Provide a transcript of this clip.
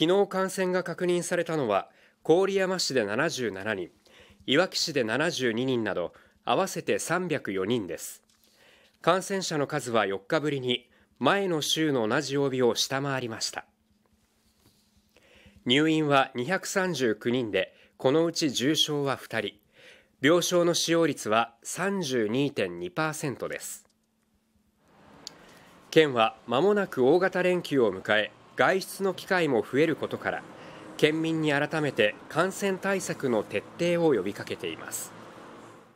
昨日感染が確認されたのは郡山市で77人いわき市で72人など合わせて304人です感染者の数は4日ぶりに前の週の同じ曜日を下回りました入院は239人でこのうち重症は2人病床の使用率は32.2%です県はまもなく大型連休を迎え外出の機会も増えることから県民に改めて感染対策の徹底を呼びかけています。